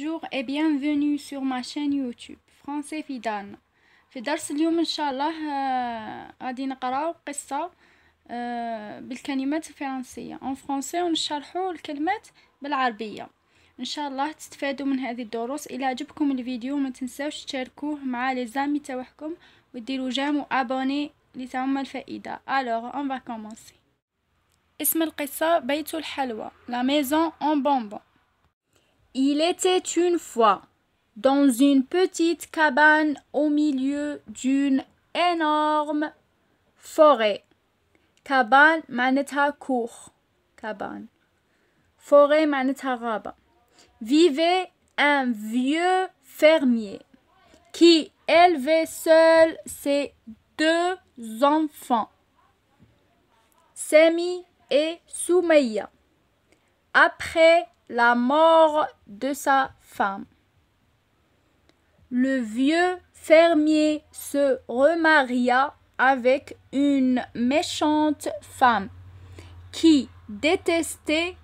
Bonjour et bienvenue سور ما شين يوتيوب فرونسي في دارنا في درس اليوم ان شاء الله غادي نقراو قصه بالكلمات الفرنسيه اون فرونسي ونشرحوا الكلمات بالعربيه ان شاء الله تستفادوا من هذه الدروس الى عجبكم الفيديو ما تنساوش تشاركوه مع لي زامي تاعكم وديروا جام وابوني لتعم الفائده الوغ اون فا كومونسي اسم القصه بيت الحلوى لا ميزون اون بونبون Il était une fois dans une petite cabane au milieu d'une énorme forêt. Cabane maneta Cabane. Forêt maneta Vivait un vieux fermier qui élevait seul ses deux enfants, Semi et Soumeya. Après la mort de sa femme. Le vieux fermier se remaria avec une méchante femme qui détestait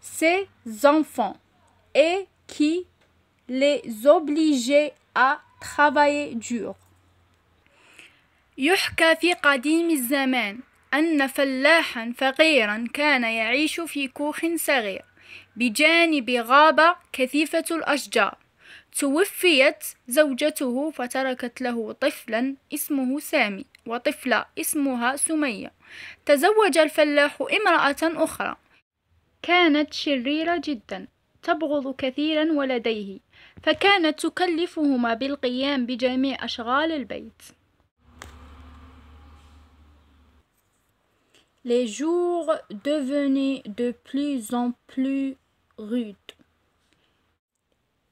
ses enfants et qui les obligeait à travailler dur. أن فلاحا فقيرا كان يعيش في كوخ صغير بجانب غابة كثيفة الأشجار توفيت زوجته فتركت له طفلا اسمه سامي وطفلة اسمها سمية تزوج الفلاح امرأة أخرى كانت شريرة جدا تبغض كثيرا ولديه فكانت تكلفهما بالقيام بجميع أشغال البيت Les jours devenaient de plus en plus rudes.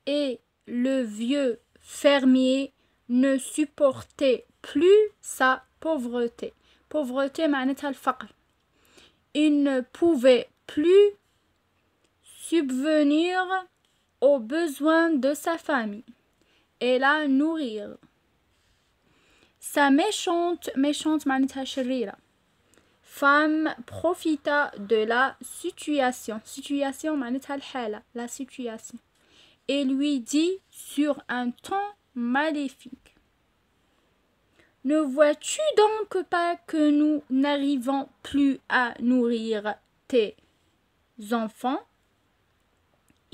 Et le vieux fermier ne supportait plus sa pauvreté. Pauvreté Il ne pouvait plus subvenir aux besoins de sa famille et la nourrir. Sa méchante, méchante معناتها شريرة femme profita de la situation situation la situation et lui dit sur un ton maléfique ne vois-tu donc pas que nous n'arrivons plus à nourrir tes enfants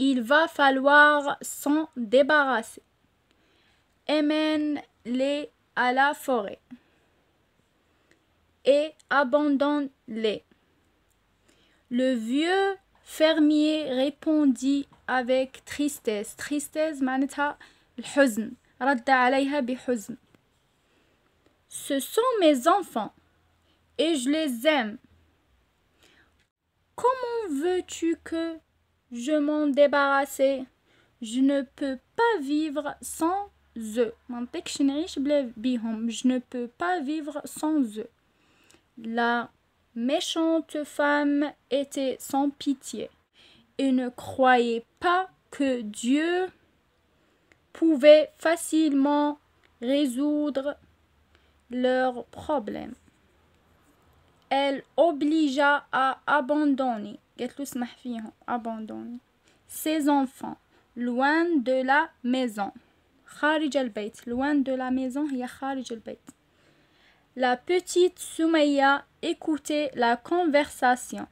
il va falloir s'en débarrasser. Emmène-les à la forêt et abandonne-les. Le vieux fermier répondit avec tristesse. Tristesse manata l'huzn. Ce sont mes enfants et je les aime. Comment veux-tu que je m'en débarrasse Je ne peux pas vivre sans eux. Je ne peux pas vivre sans eux. La méchante femme était sans pitié et ne croyait pas que Dieu pouvait facilement résoudre leurs problèmes. Elle obligea à abandonner, hein, ses enfants loin de la maison. loin de la maison, il la petite Soumeya écoutait la conversation.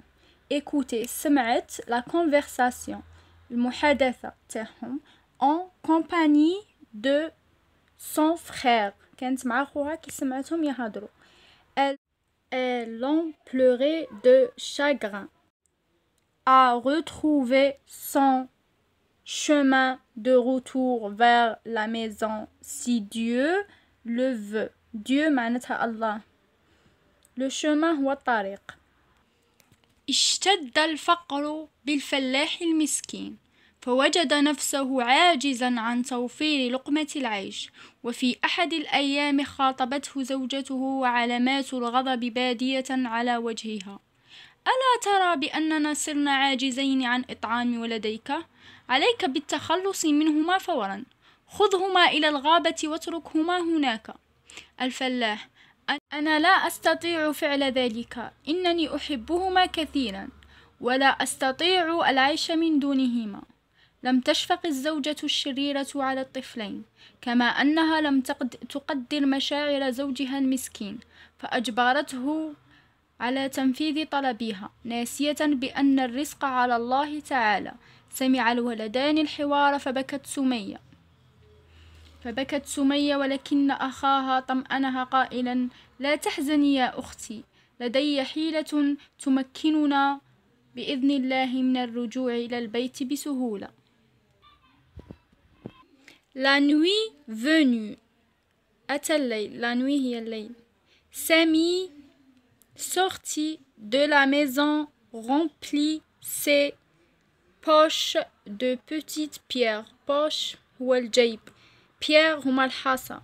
Écoutait, سمعت la conversation. المحادثة تاعهم en compagnie de son frère. Elle, elle en pleurait de chagrin à retrouver son chemin de retour vers la maison si Dieu لو فو ديو معناتها الله لو شومان هو الطريق اشتد الفقر بالفلاح المسكين فوجد نفسه عاجزا عن توفير لقمة العيش وفي أحد الأيام خاطبته زوجته وعلامات الغضب بادية على وجهها ألا ترى بأننا صرنا عاجزين عن إطعام ولديك؟ عليك بالتخلص منهما فورا خذهما إلى الغابة واتركهما هناك الفلاح أنا لا أستطيع فعل ذلك إنني أحبهما كثيرا ولا أستطيع العيش من دونهما لم تشفق الزوجة الشريرة على الطفلين كما أنها لم تقدر مشاعر زوجها المسكين فأجبرته على تنفيذ طلبها ناسية بأن الرزق على الله تعالى سمع الولدان الحوار فبكت سميه فبكت سمية ولكن أخاها طمأنها قائلا لا تحزني يا أختي لدي حيلة تمكننا بإذن الله من الرجوع إلى البيت بسهولة لا نوي venue أتى الليل لا نوي هي الليل سامي sortit de la maison remplit ses poches de petites pierres بوش هو الجيب Pierre Rumalhassa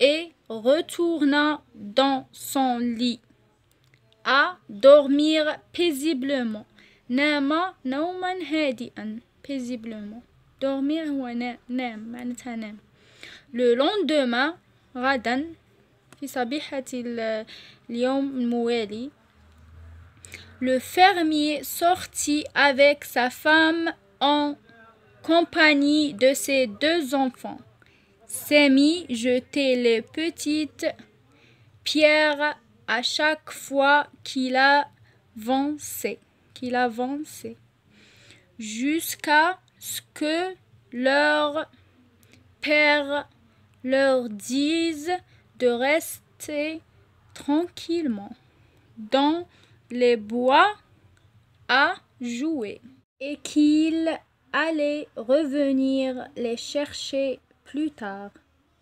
et retourna dans son lit à dormir paisiblement. Nama nauman hadian paisiblement. Dormir ou nam Le lendemain, Radan Le fermier sortit avec sa femme en compagnie de ses deux enfants mis jetait les petites pierres à chaque fois qu'il avançait, qu'il avançait, jusqu'à ce que leur père leur dise de rester tranquillement dans les bois à jouer et qu'il allait revenir les chercher plus tard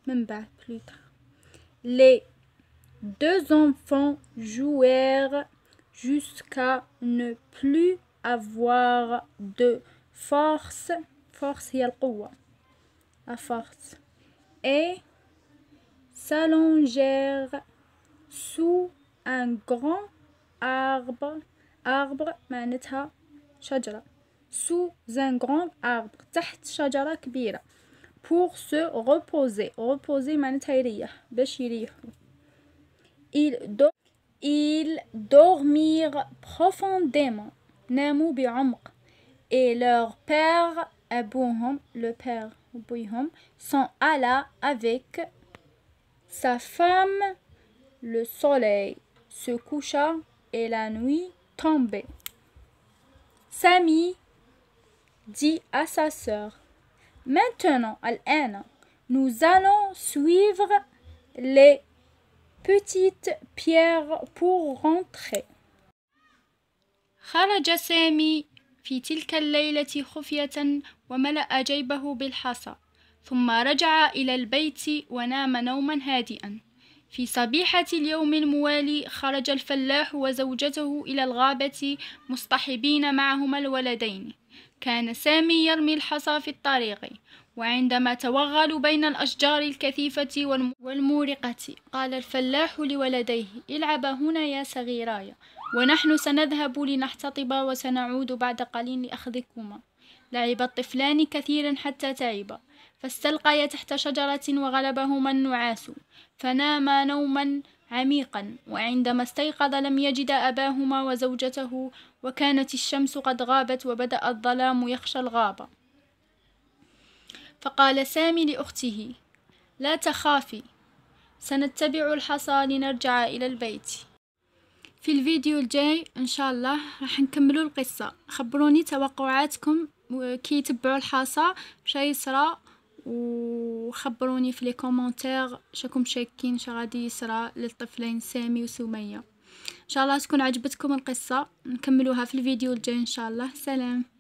même pas plus tard les deux enfants jouèrent jusqu'à ne plus avoir de force force y la force et s'allongèrent sous un grand arbre arbre معناتها sous un grand arbre تحت pour se reposer reposer il ils dormirent profondément et leur père le père s'en alla avec sa femme le soleil se coucha et la nuit tombait Sami dit à sa sœur Maintenant, الآن, nous allons suivre les petites pierres pour rentrer. خرج سامي في تلك الليلة خفية وملأ جيبه بالحصى ثم رجع إلى البيت ونام نوما هادئا في صبيحة اليوم الموالي خرج الفلاح وزوجته إلى الغابة مصطحبين معهما الولدين كان سامي يرمي الحصى في الطريق وعندما توغلوا بين الأشجار الكثيفة والمورقة قال الفلاح لولديه العبا هنا يا صغيراي ونحن سنذهب لنحتطب وسنعود بعد قليل لأخذكما لعب الطفلان كثيرا حتى تعبا فاستلقيا تحت شجرة وغلبهما النعاس فناما نوما عميقا وعندما استيقظ لم يجد أباهما وزوجته وكانت الشمس قد غابت وبدأ الظلام يخشى الغابة فقال سامي لأخته لا تخافي سنتبع الحصى لنرجع إلى البيت في الفيديو الجاي إن شاء الله راح نكملوا القصة خبروني توقعاتكم كي تبعوا الحصى شي يصرى وخبروني في لي كومونتير شكم شاكين شا غادي يصرى للطفلين سامي وسميه ان شاء الله تكون عجبتكم القصه نكملوها في الفيديو الجاي ان شاء الله سلام